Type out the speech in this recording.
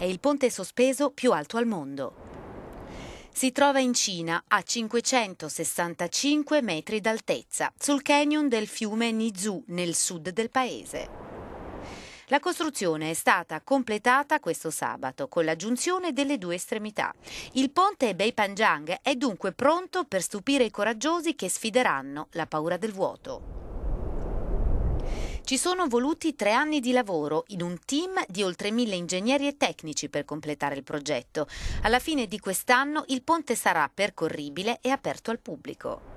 È il ponte sospeso più alto al mondo. Si trova in Cina a 565 metri d'altezza, sul canyon del fiume Nizu, nel sud del paese. La costruzione è stata completata questo sabato con l'aggiunzione delle due estremità. Il ponte Beipanjiang è dunque pronto per stupire i coraggiosi che sfideranno la paura del vuoto. Ci sono voluti tre anni di lavoro in un team di oltre mille ingegneri e tecnici per completare il progetto. Alla fine di quest'anno il ponte sarà percorribile e aperto al pubblico.